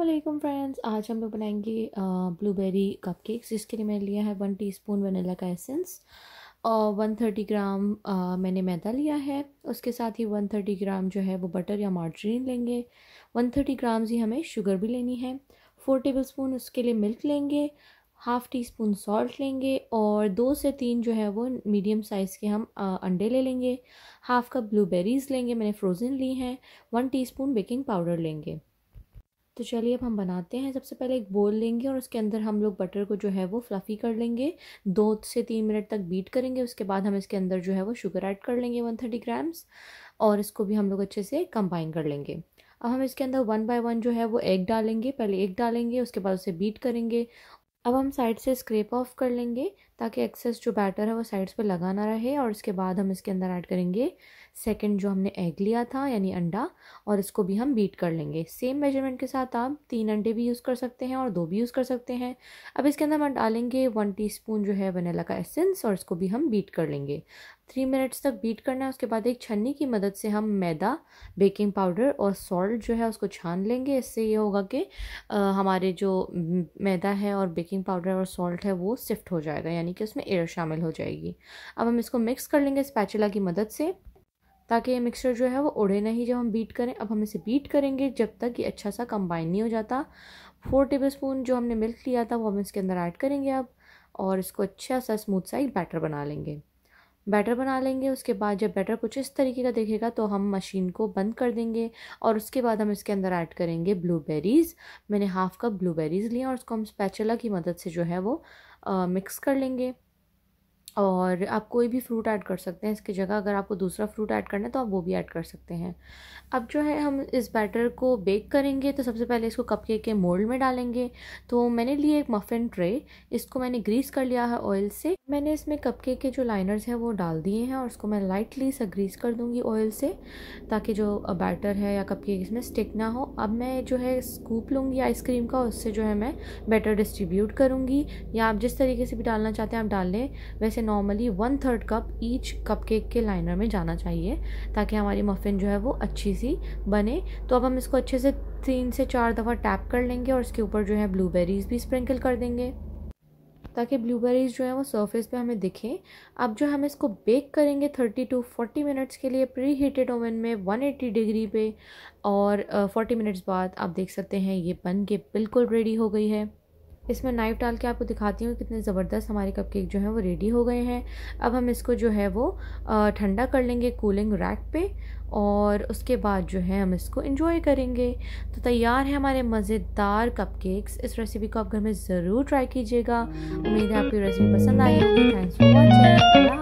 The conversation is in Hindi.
असलम फ्रेंड्स आज हम लोग बनाएंगे ब्लूबेरी कपकेक्स जिसके लिए मैंने लिया है वन टीस्पून वनीला का एसेंस और वन थर्टी ग्राम आ, मैंने मैदा लिया है उसके साथ ही वन थर्टी ग्राम जो है वो बटर या मार्जरीन लेंगे वन थर्टी ग्राम ही हमें शुगर भी लेनी है फोर टेबल स्पून उसके लिए मिल्क लेंगे हाफ़ टी स्पून सॉल्ट लेंगे और दो से तीन जो है वो मीडियम साइज़ के हम आ, अंडे ले लेंगे हाफ़ कप ब्लूबेरीज़ लेंगे मैंने फ्रोज़न ली हैं वन टीस्पून बेकिंग पाउडर लेंगे तो चलिए अब हम बनाते हैं सबसे पहले एक बोल लेंगे और उसके अंदर हम लोग बटर को जो है वो फ्लफ़ी कर लेंगे दो से तीन मिनट तक बीट करेंगे उसके बाद हम इसके अंदर जो है वो शुगर ऐड कर लेंगे वन थर्टी ग्राम्स और इसको भी हम लोग अच्छे से कंबाइन कर लेंगे अब हम इसके अंदर वन बाय वन जो है वो एग डालेंगे पहले एग डालेंगे उसके बाद उसे बीट करेंगे अब हम साइड से स्क्रेप ऑफ कर लेंगे ताकि एक्सेस जो बैटर है वो साइड्स पे लगा ना रहे और इसके बाद हम इसके अंदर ऐड करेंगे सेकंड जो हमने एग लिया था यानी अंडा और इसको भी हम बीट कर लेंगे सेम मेजरमेंट के साथ आप तीन अंडे भी यूज़ कर सकते हैं और दो भी यूज़ कर सकते हैं अब इसके अंदर हम डालेंगे वन टी जो है वनीला का एसेंस और इसको भी हम बीट कर लेंगे थ्री मिनट्स तक बीट करना है उसके बाद एक छन्नी की मदद से हम मैदा बेकिंग पाउडर और सॉल्ट जो है उसको छान लेंगे इससे ये होगा कि हमारे जो मैदा है और बेकिंग पाउडर और सॉल्ट है वो सिफ्ट हो जाएगा यानी यानी कि उसमें एयर शामिल हो जाएगी अब हम इसको मिक्स कर लेंगे स्पैचुला की मदद से ताकि ये मिक्सचर जो है वो उड़े नहीं जब हम बीट करें अब हम इसे बीट करेंगे जब तक ये अच्छा सा कंबाइन नहीं हो जाता फोर टेबल स्पून जो हमने मिल्क लिया था वो हम इसके अंदर ऐड करेंगे अब और इसको अच्छा सा स्मूथ सा एक बैटर बना लेंगे बैटर बना लेंगे उसके बाद जब बैटर कुछ इस तरीके का देखेगा तो हम मशीन को बंद कर देंगे और उसके बाद हम इसके अंदर ऐड करेंगे ब्लूबेरीज़ मैंने हाफ़ कप ब्लूबेरीज़ लिए और उसको हम स्पैचुला की मदद से जो है वो आ, मिक्स कर लेंगे और आप कोई भी फ्रूट ऐड कर सकते हैं इसकी जगह अगर आपको दूसरा फ्रूट ऐड करना है तो आप वो भी ऐड कर सकते हैं अब जो है हम इस बैटर को बेक करेंगे तो सबसे पहले इसको कपकेक के मोल्ड में डालेंगे तो मैंने लिए एक मफ़िन ट्रे इसको मैंने ग्रीस कर लिया है ऑयल से मैंने इसमें कपकेक के जो लाइनर्स हैं वो डाल दिए हैं और उसको मैं लाइटली सा ग्रीस कर दूँगी ऑयल से ताकि जो बैटर है या कप इसमें स्टिक ना हो अब मैं जो है स्कूप लूँगी आइसक्रीम का उससे जो है मैं बैटर डिस्ट्रीब्यूट करूँगी या आप जिस तरीके से भी डालना चाहते हैं आप डाल लें वैसे normally one third cup each cupcake के लाइनर में जाना चाहिए ताकि हमारी मफ़िन जो है वो अच्छी सी बने तो अब हम इसको अच्छे से तीन से चार दफ़ा टैप कर लेंगे और इसके ऊपर जो है ब्लूबेरीज़ भी स्प्रिंकल कर देंगे ताकि ब्लूबेरीज़ जो हैं वो सरफेस पे हमें दिखें अब जो हम इसको बेक करेंगे 30 टू 40 मिनट्स के लिए प्री हीटेड ओवन में 180 डिग्री पे और 40 मिनट्स बाद आप देख सकते हैं ये बन के बिल्कुल रेडी हो गई है इसमें नाइफ़ डाल के आपको दिखाती हूँ कितने ज़बरदस्त हमारे कपकेक जो है वो रेडी हो गए हैं अब हम इसको जो है वो ठंडा कर लेंगे कूलिंग रैक पे और उसके बाद जो है हम इसको इंजॉय करेंगे तो तैयार है हमारे मज़ेदार कपकेक्स इस रेसिपी को आप घर में ज़रूर ट्राई कीजिएगा उम्मीद है आपको रेसिपी पसंद आई होगी थैंक्स फॉर वॉचिंग